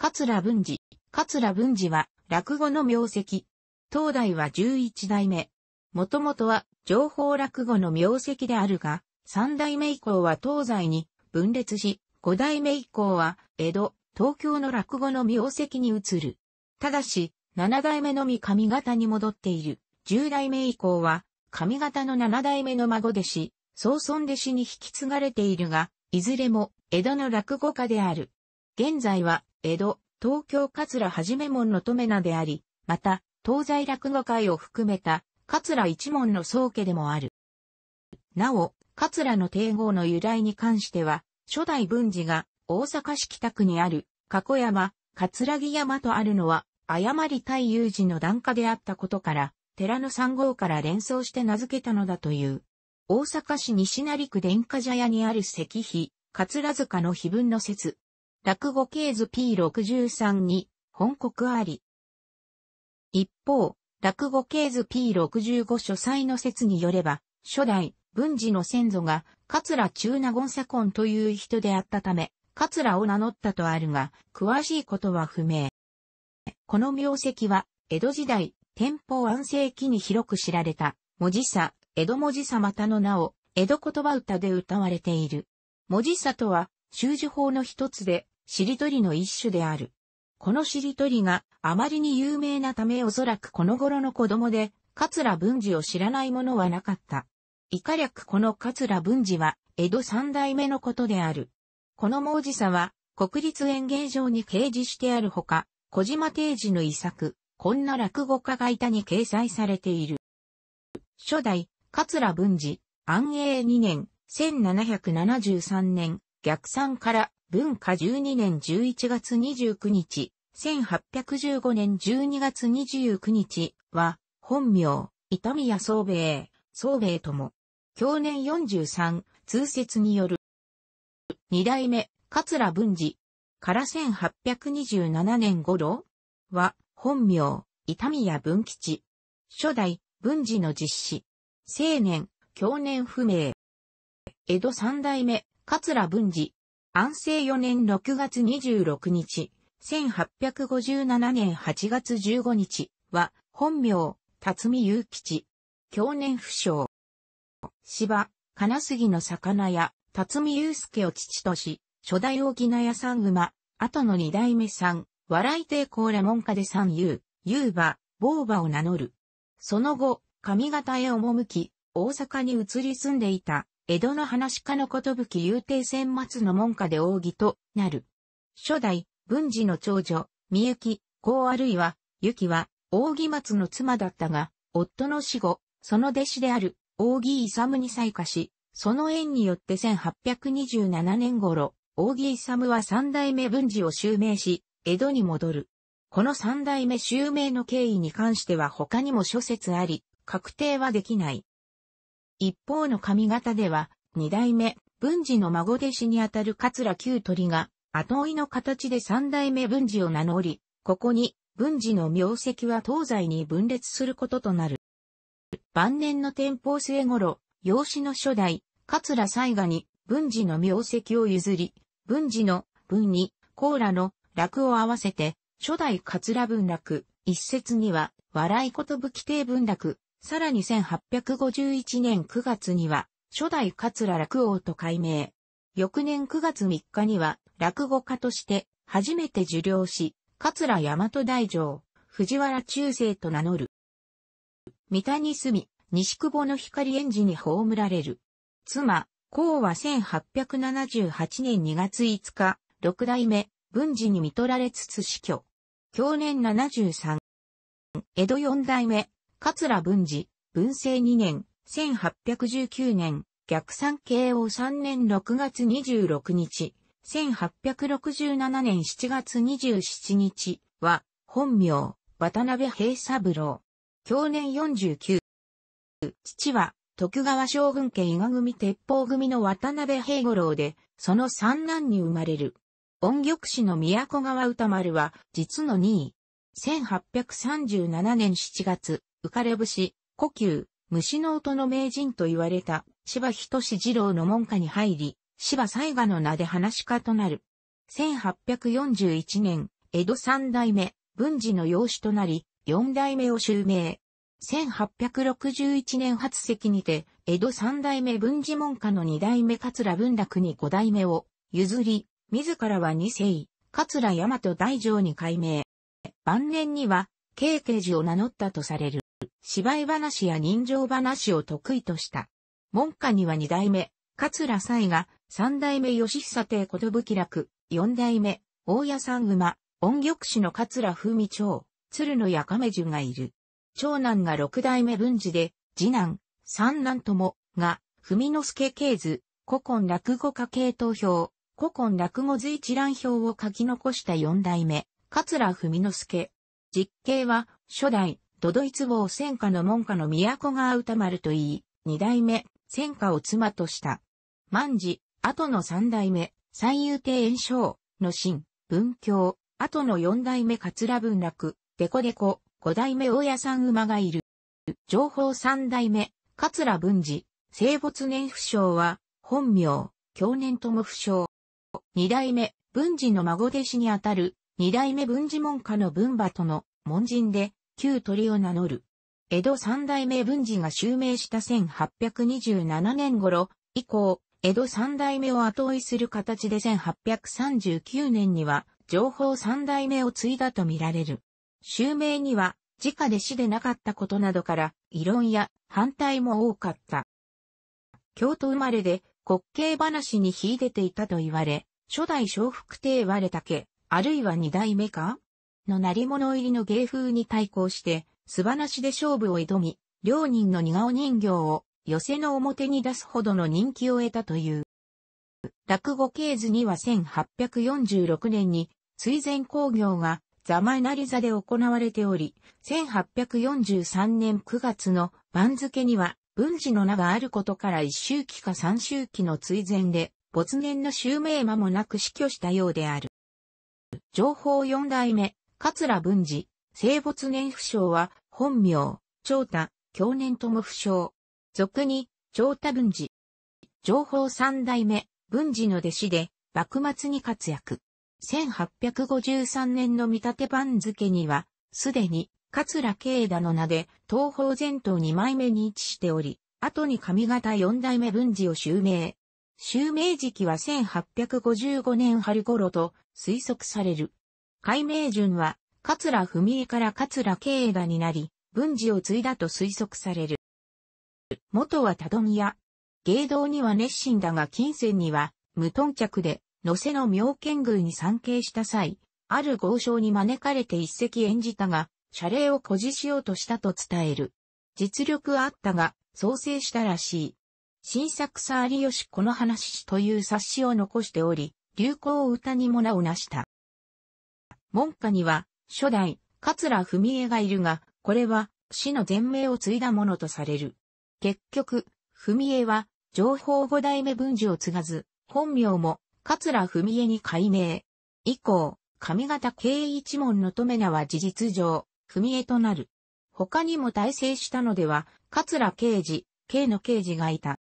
桂文治。桂文治は、落語の名跡。当代は11代目。もともとは、情報落語の名跡であるが、三代目以降は東西に分裂し、五代目以降は、江戸、東京の落語の名跡に移る。ただし、七代目のみ上方に戻っている。十代目以降は、上方の七代目の孫弟子、総孫弟子に引き継がれているが、いずれも、江戸の落語家である。現在は、江戸、東京桂はじめ門の留名であり、また、東西落語会を含めた、桂一門の宗家でもある。なお、桂の帝号の由来に関しては、初代文治が大阪市北区にある、加古山、桂木山とあるのは、誤り対有事の檀家であったことから、寺の三号から連想して名付けたのだという。大阪市西成区殿下茶屋にある石碑、桂塚の碑文の説、落語系図 P63 に本国あり。一方、落語系図 P65 書斎の説によれば、初代、文治の先祖が、桂中納言左近という人であったため、桂を名乗ったとあるが、詳しいことは不明。この名跡は、江戸時代、天保安政期に広く知られた、文字差、江戸文字差またの名を、江戸言葉歌で歌われている。文字差とは、修字法の一つで、しりとりの一種である。このしりとりがあまりに有名なためおそらくこの頃の子供で、桂文治を知らない者はなかった。以下略この桂文治は、江戸三代目のことである。この文字さは、国立演芸場に掲示してあるほか、小島定治の遺作、こんな落語家がいたに掲載されている。初代、桂文治、安永2年、1773年、逆算から文化12年11月29日、1815年12月29日は、本名、痛宮宗兵衛、宗兵衛とも、去年43、通説による。二代目、桂文治、から1827年頃は、本名、痛宮文吉。初代、文治の実施。青年、去年不明。江戸三代目、桂文治、安政4年6月26日、1857年8月15日は、本名、辰巳祐吉、去年不詳。芝、金杉の魚屋、辰巳祐介を父とし、初代沖縄屋三馬、後の二代目さん、笑い抵抗レモンで三遊、遊馬、某馬を名乗る。その後、上方へ赴き、大阪に移り住んでいた江戸の話家のことぶき邸亭戦末の門下で扇となる。初代、文治の長女、みゆき、こあるいは、ゆきは、扇松の妻だったが、夫の死後、その弟子である、扇勇に再化し、その縁によって1827年頃、扇勇は三代目文治を襲名し、江戸に戻る。この三代目襲名の経緯に関しては他にも諸説あり、確定はできない。一方の上方では、二代目、文治の孫弟子にあたる桂旧鳥が、後追いの形で三代目文治を名乗り、ここに、文治の名跡は東西に分裂することとなる。晩年の天保末頃、養子の初代、桂西賀に、文治の名跡を譲り、文治の、文に、コーラの、楽を合わせて、初代桂文楽、一説には、笑い言武器帝文楽、さらに1851年9月には、初代桂落王と改名。翌年9月3日には、落語家として、初めて受領し、桂大和大城、藤原中世と名乗る。三田に住み、西久保の光園寺に葬られる。妻、孔は1878年2月5日、六代目、文治に見取られつつ死去。去年73。江戸四代目、桂文治、文政2年、1819年、逆算慶応3年6月26日、1867年7月27日は、本名、渡辺平三郎。去年49。父は、徳川将軍家伊賀組鉄砲組の渡辺平五郎で、その三男に生まれる。音玉師の都川歌丸は、実の2位。1837年7月、浮かれ節、呼吸、虫の音の名人と言われた、芝仁二郎の門下に入り、芝西賀の名で話し家となる。1841年、江戸三代目、文治の養子となり、四代目を襲名。1861年初席にて、江戸三代目文治門下の二代目桂文楽に五代目を譲り、自らは二世、桂大和大城に改名。晩年には、慶慶寺を名乗ったとされる。芝居話や人情話を得意とした。門下には二代目、桂西が、三代目吉久ぶき楽、四代目、大さ三馬、音玉師の桂文長、鶴のや亀樹がいる。長男が六代目文治で、次男、三男とも、が、文之助系図、古今落語家系投票、古今落語図一覧表を書き残した四代目、桂文之助。実刑は、初代、都々逸坊戦火の門下の都が歌丸といい、二代目、戦火を妻とした。万事、後の三代目、三遊亭炎章、の神、文教、後の四代目桂文楽、デコデコ、五代目大屋さん馬がいる。情報三代目、桂文治、生没年不詳は、本名、去年とも不詳。二代目、文治の孫弟子にあたる、二代目文治門下の文馬との門人で、旧鳥を名乗る。江戸三代目文治が襲名した1827年頃以降、江戸三代目を後追いする形で1839年には、情報三代目を継いだとみられる。襲名には、家で死でなかったことなどから、異論や反対も多かった。京都生まれで、滑稽話に秀でていたと言われ、初代小福帝割れたけ、あるいは二代目かの成り物入りの芸風に対抗して、素晴らしで勝負を挑み、両人の似顔人形を寄せの表に出すほどの人気を得たという。落語系図には1846年に、追善工業がザマナリ座で行われており、1843年9月の番付には、文治の名があることから一周期か三周期の追善で、没年の襲名間もなく死去したようである。情報四代目、桂文治、生没年不詳は、本名、長太、去年とも不詳。俗に、長太文治。情報三代目、文治の弟子で、幕末に活躍。1853年の見立て番付には、すでに、桂慶田の名で、東方前頭二枚目に位置しており、後に上方四代目文治を襲名。襲名時期は1855年春頃と推測される。改名順は、桂文江から桂慶枝になり、文治を継いだと推測される。元は多丼屋。芸道には熱心だが金銭には無頓着で、野瀬の妙見宮に参詣した際、ある豪商に招かれて一席演じたが、謝礼を誇示しようとしたと伝える。実力あったが、創生したらしい。新作さ有吉この話という冊子を残しており、流行を歌にも名を成した。門下には、初代、桂文江がいるが、これは、死の前名を継いだものとされる。結局、文江は、情報五代目文治を継がず、本名も、桂文江に改名。以降、上方経一門の留名は事実上、文江となる。他にも大成したのでは、桂刑事、慶の刑事がいた。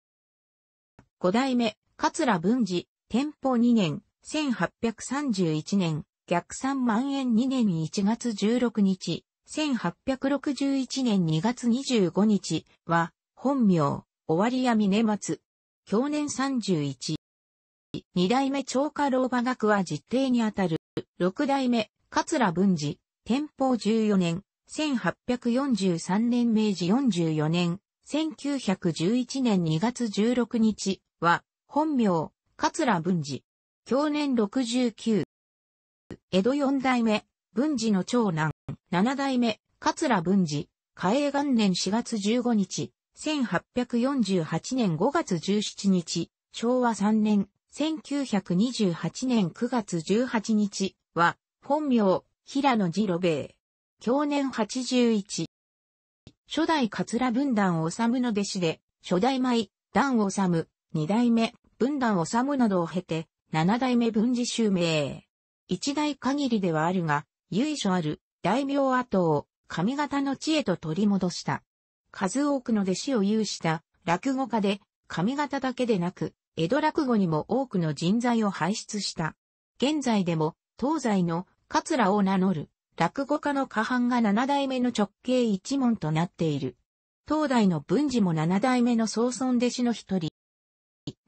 五代目、桂文治、天保2年、1831年、逆三万円2年1月16日、1861年2月25日は、本名、終わりや峰松。去年31。二代目長家老馬学は実定にあたる。六代目、桂文治、天保14年、1843年明治44年、1911年2月16日は、本名、桂文治。去年69。江戸四代目、文治の長男、七代目、桂文治、嘉永元年4月15日、1848年5月17日、昭和3年、1928年9月18日は、本名、平野次郎兵衛。享年81。初代桂文壇治の弟子で、初代舞、段治、二代目、文壇治などを経て、七代目文治襲名。一代限りではあるが、由緒ある大名跡を上方の地へと取り戻した。数多くの弟子を有した落語家で、上方だけでなく、江戸落語にも多くの人材を輩出した。現在でも、東西の桂を名乗る落語家の下半が七代目の直系一門となっている。東大の文治も七代目の総尊弟子の一人。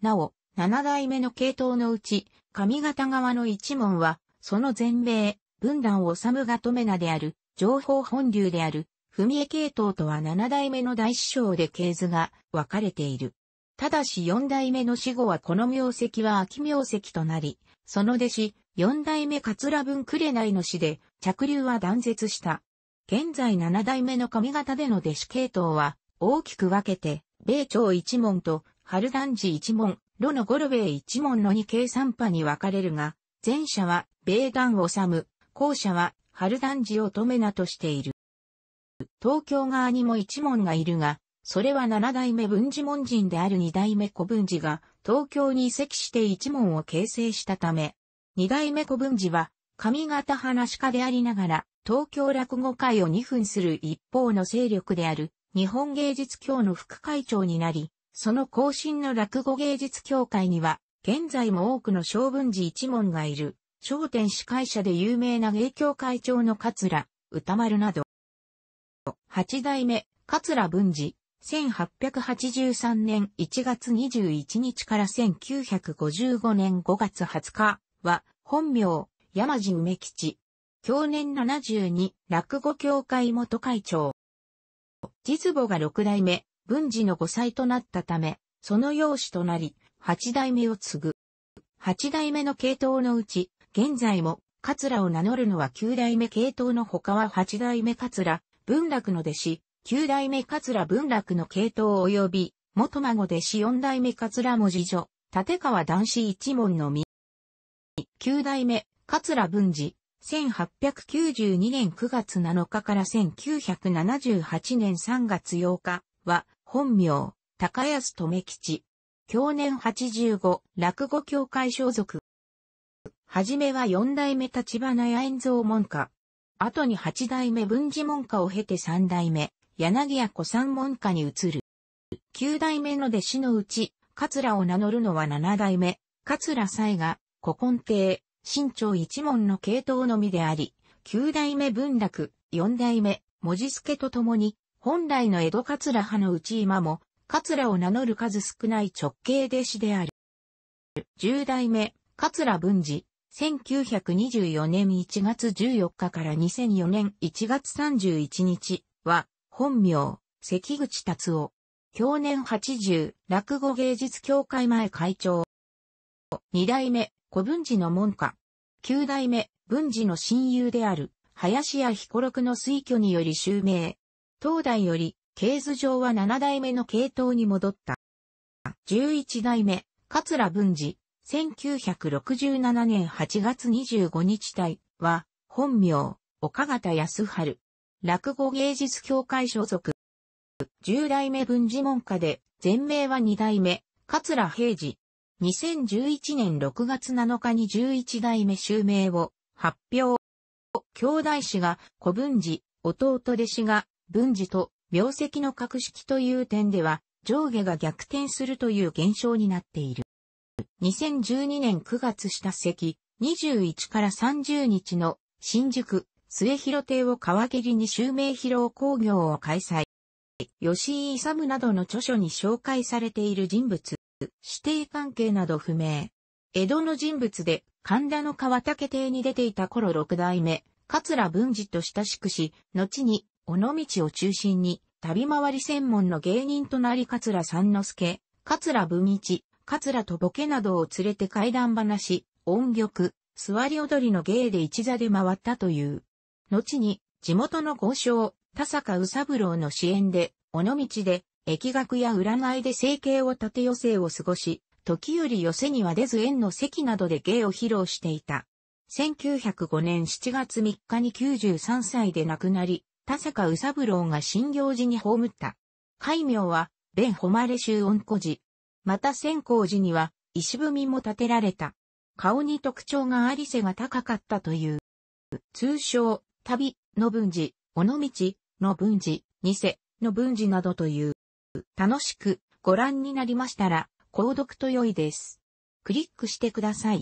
なお、七代目の系統のうち、上方側の一門は、その前例、文壇を治が止め名である、情報本流である、文江系統とは七代目の大師匠で系図が分かれている。ただし四代目の死後はこの名跡は秋名跡となり、その弟子、四代目桂文紅の死で、着流は断絶した。現在七代目の上方での弟子系統は、大きく分けて、米朝一門と、春団寺一門、炉のゴルェイ一門の二系三派に分かれるが、前者は米団治、後者は春団寺止め名としている。東京側にも一門がいるが、それは七代目文治門人である二代目古文寺が東京に移籍して一門を形成したため、二代目古文寺は上方話家でありながら東京落語会を二分する一方の勢力である日本芸術協の副会長になり、その後進の落語芸術協会には現在も多くの小文字一門がいる。商店司会者で有名な芸協会長の桂、歌丸など。八代目、桂文治、1883年1月21日から1955年5月20日は、本名、山地梅吉。去年72、落語協会元会長。実母が六代目、文治の5歳となったため、その養子となり、八代目を継ぐ。八代目の系統のうち、現在も、桂を名乗るのは九代目系統の他は八代目桂、文楽の弟子、九代目桂文楽の系統及び、元孫弟子四代目桂文字女、立川男子一門のみ。九代目、桂文治、1892年9月7日から1978年3月8日は、本名、高安留吉。去年85、落語協会所属。はじめは四代目立花屋円蔵門下。後に八代目文治門下を経て三代目、柳屋古参門下に移る。九代目の弟子のうち、桂を名乗るのは七代目、桂才が、古今亭、新朝一門の系統のみであり、九代目文楽、四代目、文字助と共に、本来の江戸桂派のうち今も、桂を名乗る数少ない直系弟子である。十代目、桂文治、1924年1月14日から2004年1月31日は、本名、関口達夫。去年80、落語芸術協会前会長。二代目、古文治の門下。九代目、文治の親友である、林家彦六の推挙により襲名。当代より、経図上は七代目の系統に戻った。十一代目、桂文治、1967年8月25日体は、本名、岡方康春。落語芸術協会所属。10代目文字門下で、全名は2代目、桂平治。2011年6月7日に11代目襲名を発表。兄弟子が古文字、弟弟子が文字と名跡の格式という点では上下が逆転するという現象になっている。2012年9月下関、21から30日の新宿、末広亭を皮切りに襲名披露工業を開催。吉井勇などの著書に紹介されている人物、指定関係など不明。江戸の人物で神田の川竹邸に出ていた頃六代目、桂文治と親しくし、後に、尾道を中心に、旅回り専門の芸人となり桂三之助、桂文一、カツラとボケなどを連れて階段話、音曲、座り踊りの芸で一座で回ったという。後に、地元の豪商、田坂宇三郎の支援で、尾道で、疫学や占いで生計を立て余生を過ごし、時より寄せには出ず縁の席などで芸を披露していた。1905年7月3日に93歳で亡くなり、田坂宇三郎が新行寺に葬った。戒名は、弁誉れ衆恩古寺。また仙光寺には石踏みも建てられた。顔に特徴があり背が高かったという。通称、旅、の文字、尾道、の文字、偽、の文字などという。楽しくご覧になりましたら、購読と良いです。クリックしてください。